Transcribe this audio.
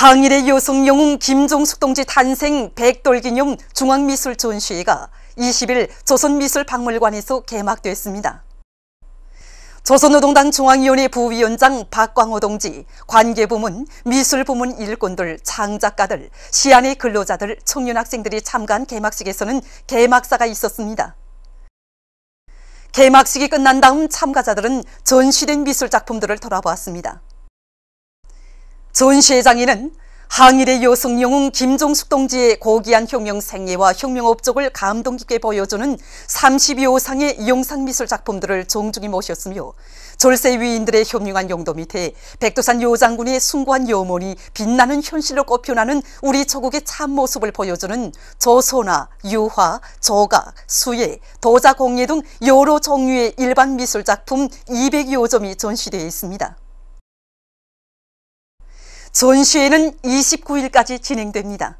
항일의 여성 영웅 김종숙 동지 탄생 백돌기념 중앙미술 전시회가 20일 조선미술박물관에서 개막됐습니다. 조선노동당 중앙위원회 부위원장 박광호 동지, 관계부문, 미술부문 일꾼들, 창작가들, 시안의 근로자들, 청년학생들이 참가한 개막식에서는 개막사가 있었습니다. 개막식이 끝난 다음 참가자들은 전시된 미술작품들을 돌아보았습니다. 전 시장에는 회 항일의 여성 영웅 김종숙 동지의 고귀한 혁명 생애와 혁명 업적을 감동 깊게 보여주는 32호상의 영상미술 작품들을 종중히 모셨으며 절세 위인들의 현명한 용도 밑에 백두산 요장군의 숭고한 여문이 빛나는 현실로 꼽혀나는 우리 조국의 참모습을 보여주는 조소나, 유화, 조각, 수예, 도자공예 등 여러 종류의 일반 미술 작품 200여 점이 전시되어 있습니다. 전시회는 29일까지 진행됩니다.